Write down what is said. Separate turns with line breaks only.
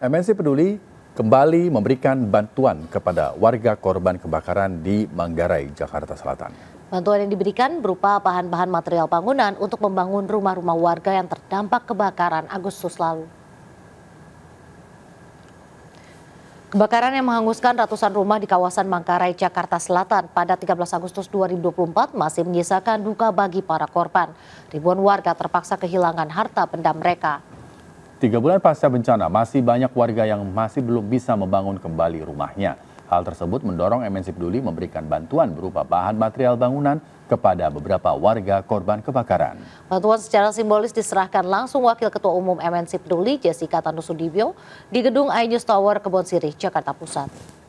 MNC Peduli kembali memberikan bantuan kepada warga korban kebakaran di Manggarai, Jakarta Selatan.
Bantuan yang diberikan berupa bahan-bahan material bangunan untuk membangun rumah-rumah warga yang terdampak kebakaran Agustus lalu. Kebakaran yang menghanguskan ratusan rumah di kawasan Manggarai, Jakarta Selatan pada 13 Agustus 2024 masih menyisakan duka bagi para korban. Ribuan warga terpaksa kehilangan harta benda mereka.
Tiga bulan pasca bencana, masih banyak warga yang masih belum bisa membangun kembali rumahnya. Hal tersebut mendorong MNC Peduli memberikan bantuan berupa bahan material bangunan kepada beberapa warga korban kebakaran.
Bantuan secara simbolis diserahkan langsung Wakil Ketua Umum MNC Peduli Jessica Tanusudibyo di gedung iNews Tower Kebon Sirih, Jakarta Pusat.